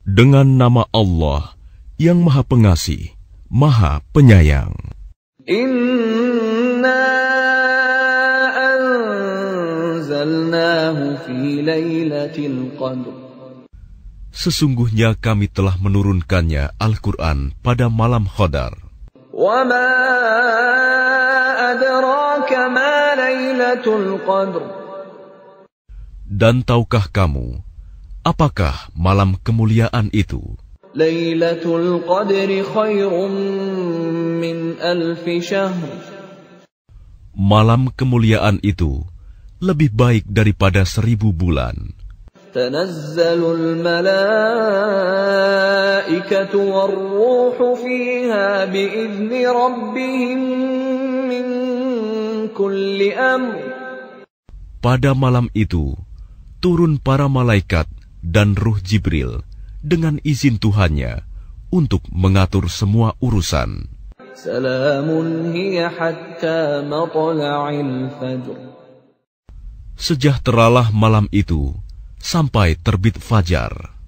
Dengan nama Allah yang Maha Pengasih, Maha Penyayang. Inna anzalnahu fi lailatul qadr. Sesungguhnya kami telah menurunkannya Al-Qur'an pada malam Qadar. Lailatul Qadr. Dan tahukah kamu apakah malam kemuliaan itu? Lailatul Qadri khairum min alf syahr. Malam kemuliaan itu lebih baik daripada seribu bulan. Tanazzalul الملائكة والروح فيها بإذن ربهم pada malam itu turun para malaikat dan ruh Jibril dengan izin Tuhannya untuk mengatur semua urusan. Sejahteralah malam itu sampai terbit fajar.